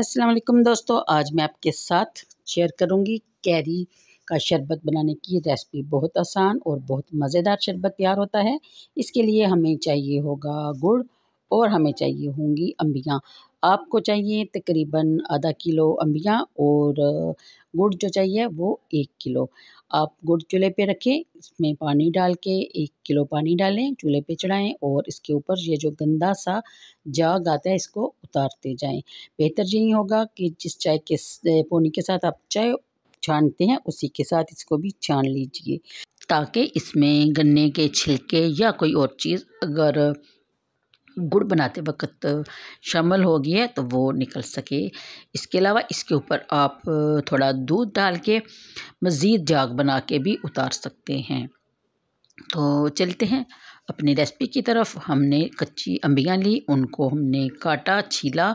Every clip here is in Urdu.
السلام علیکم دوستو آج میں آپ کے ساتھ شیئر کروں گی کیری کا شربت بنانے کی ریسپی بہت آسان اور بہت مزیدار شربت تیار ہوتا ہے اس کے لیے ہمیں چاہیے ہوگا گڑ اور ہمیں چاہیے ہوں گی امبیاں آپ کو چاہیے تقریباً آدھا کلو امبیاں اور گڑ جو چاہیے وہ ایک کلو آپ گڑ چولہے پہ رکھیں اس میں پانی ڈال کے ایک کلو پانی ڈالیں چولہے پہ چڑھائیں اور اس کے اوپر یہ جو گندا سا جاگ آتا ہے اس کو اتارتے جائیں بہتر یہی ہوگا کہ جس چائے کے پونی کے ساتھ آپ چائے چھانتے ہیں اسی کے ساتھ اس کو بھی چھان لیجئے تاکہ اس میں گنے کے چھلکے یا کوئی اور چیز اگر گڑ بناتے وقت شامل ہو گیا ہے تو وہ نکل سکے اس کے علاوہ اس کے اوپر آپ تھوڑا دودھ ڈال کے مزید جاگ بنا کے بھی اتار سکتے ہیں تو چلتے ہیں اپنی ریسپی کی طرف ہم نے کچی امبیاں لی ان کو ہم نے کاٹا چھیلا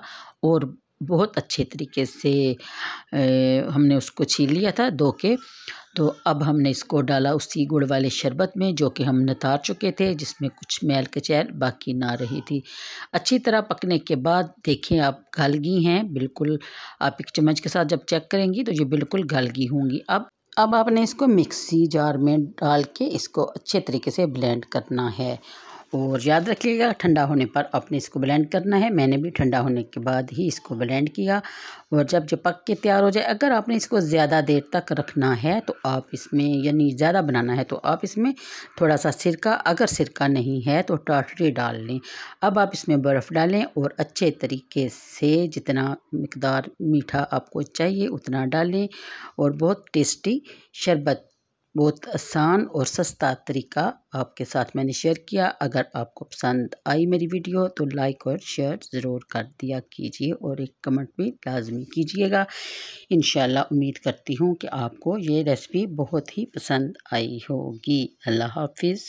اور بہت اچھے طریقے سے ہم نے اس کو چھیل لیا تھا دھو کے تو اب ہم نے اس کو ڈالا اسی گڑ والے شربت میں جو کہ ہم نتار چکے تھے جس میں کچھ میل کچیل باقی نہ رہی تھی اچھی طرح پکنے کے بعد دیکھیں آپ گھالگی ہیں بالکل آپ ایک چمچ کے ساتھ جب چیک کریں گی تو یہ بالکل گھالگی ہوں گی اب اب آپ نے اس کو مکسی جار میں ڈال کے اس کو اچھے طریقے سے بلینڈ کرنا ہے اور یاد رکھیے گا ٹھنڈا ہونے پر آپ نے اس کو بلینڈ کرنا ہے میں نے بھی ٹھنڈا ہونے کے بعد ہی اس کو بلینڈ کیا اور جب جو پک کے تیار ہو جائے اگر آپ نے اس کو زیادہ دیر تک رکھنا ہے تو آپ اس میں یعنی زیادہ بنانا ہے تو آپ اس میں تھوڑا سا سرکہ اگر سرکہ نہیں ہے تو ٹاٹری ڈال لیں اب آپ اس میں برف ڈالیں اور اچھے طریقے سے جتنا مقدار میٹھا آپ کو چاہیے اتنا ڈالیں اور بہت ٹیسٹی شربت بہت آسان اور سستا طریقہ آپ کے ساتھ میں نے شیئر کیا اگر آپ کو پسند آئی میری ویڈیو تو لائک اور شیئر ضرور کر دیا کیجئے اور ایک کمنٹ بھی لازمی کیجئے گا انشاءاللہ امید کرتی ہوں کہ آپ کو یہ ریسپی بہت ہی پسند آئی ہوگی اللہ حافظ